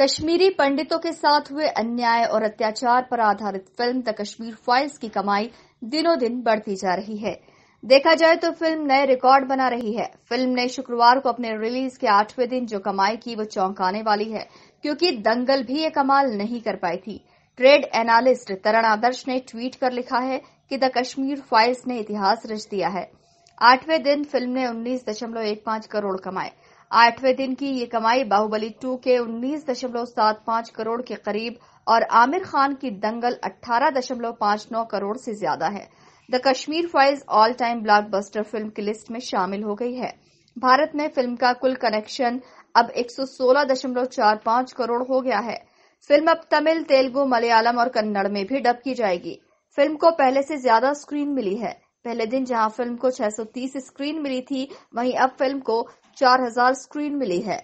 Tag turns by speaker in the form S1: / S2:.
S1: कश्मीरी पंडितों के साथ हुए अन्याय और अत्याचार पर आधारित फिल्म द कश्मीर फाइल्स की कमाई दिनों दिन बढ़ती जा रही है देखा जाए तो फिल्म नए रिकॉर्ड बना रही है फिल्म ने शुक्रवार को अपने रिलीज के आठवें दिन जो कमाई की वो चौंकाने वाली है क्योंकि दंगल भी ये कमाल नहीं कर पाई थी ट्रेड एनालिस्ट तरण आदर्श ने ट्वीट कर लिखा है कि द कश्मीर फाइल्स ने इतिहास रच दिया है आठवें दिन फिल्म ने 19.15 करोड़ कमाए आठवें दिन की ये कमाई बाहुबली टू के उन्नीस दशमलव सात पांच करोड़ के करीब और आमिर खान की दंगल अट्ठारह दशमलव पांच नौ करोड़ से ज्यादा है The Kashmir Files all time blockbuster film की लिस्ट में शामिल हो गई है भारत में फिल्म का कुल कनेक्शन अब 116.45 करोड़ हो गया है फिल्म अब तमिल तेलुगु मलयालम और कन्नड़ में भी डब की जाएगी फिल्म को पहले से ज्यादा स्क्रीन मिली है पहले दिन जहां फिल्म को 630 स्क्रीन मिली थी वहीं अब फिल्म को 4000 स्क्रीन मिली है